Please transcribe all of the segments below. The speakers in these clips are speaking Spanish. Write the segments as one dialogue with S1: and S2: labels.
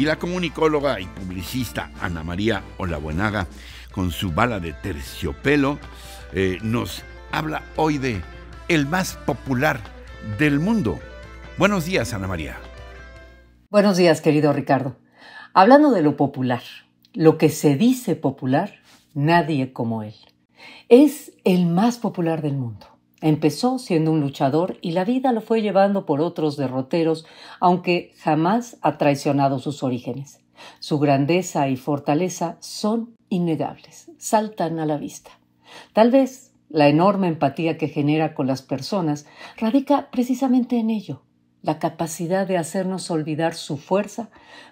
S1: y la comunicóloga y publicista Ana María Olabuenaga, con su bala de terciopelo, eh, nos habla hoy de el más popular del mundo. Buenos días, Ana María. Buenos días, querido Ricardo. Hablando de lo popular, lo que se dice popular, nadie como él. Es el más popular del mundo. Empezó siendo un luchador y la vida lo fue llevando por otros derroteros, aunque jamás ha traicionado sus orígenes. Su grandeza y fortaleza son innegables, saltan a la vista. Tal vez la enorme empatía que genera con las personas radica precisamente en ello, la capacidad de hacernos olvidar su fuerza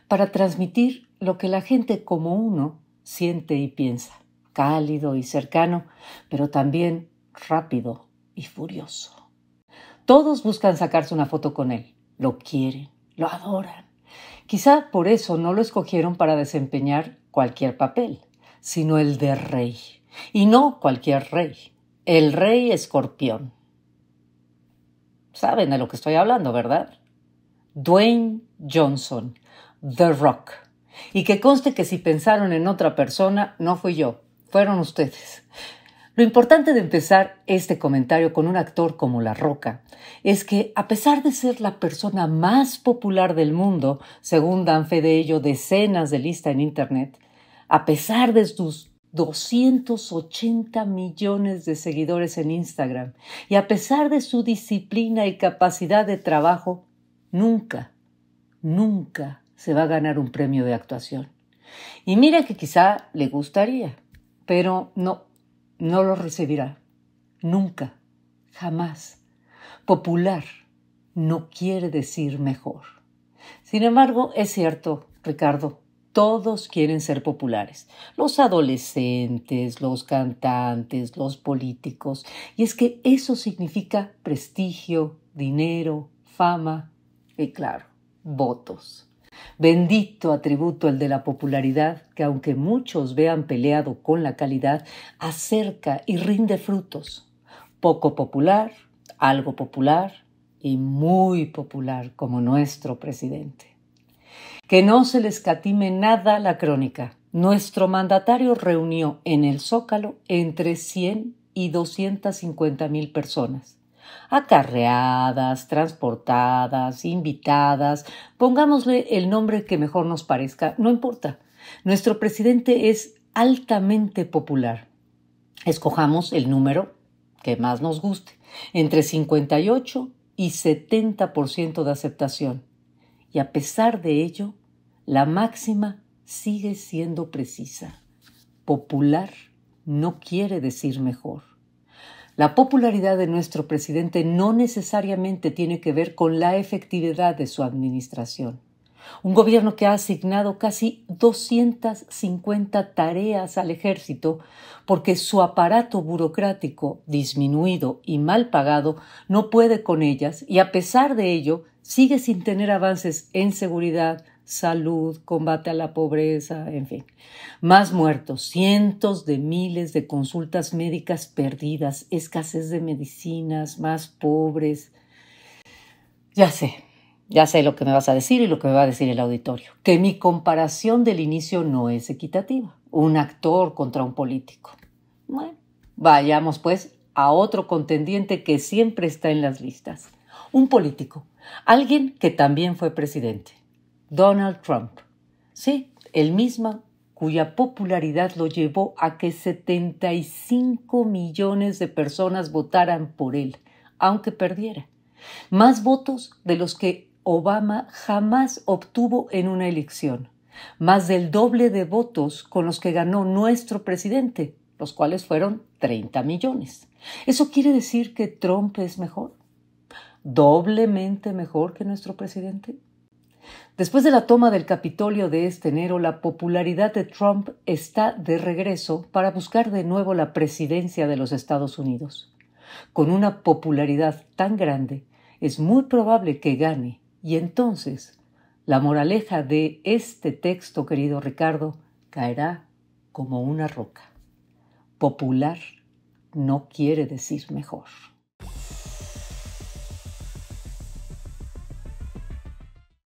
S1: para transmitir lo que la gente como uno siente y piensa, cálido y cercano, pero también rápido y furioso. Todos buscan sacarse una foto con él, lo quieren, lo adoran. Quizá por eso no lo escogieron para desempeñar cualquier papel, sino el de rey. Y no cualquier rey, el rey escorpión. Saben de lo que estoy hablando, ¿verdad? Dwayne Johnson, The Rock. Y que conste que si pensaron en otra persona, no fui yo, fueron ustedes. Lo importante de empezar este comentario con un actor como La Roca es que, a pesar de ser la persona más popular del mundo, según dan fe de ello decenas de listas en Internet, a pesar de sus 280 millones de seguidores en Instagram y a pesar de su disciplina y capacidad de trabajo, nunca, nunca se va a ganar un premio de actuación. Y mira que quizá le gustaría, pero no, no lo recibirá. Nunca, jamás. Popular no quiere decir mejor. Sin embargo, es cierto, Ricardo, todos quieren ser populares. Los adolescentes, los cantantes, los políticos. Y es que eso significa prestigio, dinero, fama y, claro, votos. Bendito atributo el de la popularidad, que aunque muchos vean peleado con la calidad, acerca y rinde frutos. Poco popular, algo popular y muy popular como nuestro presidente. Que no se les escatime nada la crónica. Nuestro mandatario reunió en el Zócalo entre 100 y 250 mil personas acarreadas, transportadas, invitadas, pongámosle el nombre que mejor nos parezca, no importa. Nuestro presidente es altamente popular. Escojamos el número que más nos guste, entre 58 y 70% de aceptación. Y a pesar de ello, la máxima sigue siendo precisa. Popular no quiere decir mejor. La popularidad de nuestro presidente no necesariamente tiene que ver con la efectividad de su administración. Un gobierno que ha asignado casi 250 tareas al ejército porque su aparato burocrático, disminuido y mal pagado, no puede con ellas y a pesar de ello sigue sin tener avances en seguridad, salud, combate a la pobreza, en fin. Más muertos, cientos de miles de consultas médicas perdidas, escasez de medicinas, más pobres. Ya sé, ya sé lo que me vas a decir y lo que me va a decir el auditorio, que mi comparación del inicio no es equitativa, un actor contra un político. Bueno, vayamos pues a otro contendiente que siempre está en las listas, un político, alguien que también fue presidente. Donald Trump. Sí, el mismo cuya popularidad lo llevó a que 75 millones de personas votaran por él, aunque perdiera. Más votos de los que Obama jamás obtuvo en una elección. Más del doble de votos con los que ganó nuestro presidente, los cuales fueron 30 millones. ¿Eso quiere decir que Trump es mejor? ¿Doblemente mejor que nuestro presidente? Después de la toma del Capitolio de este enero, la popularidad de Trump está de regreso para buscar de nuevo la presidencia de los Estados Unidos. Con una popularidad tan grande, es muy probable que gane, y entonces la moraleja de este texto, querido Ricardo, caerá como una roca. Popular no quiere decir mejor.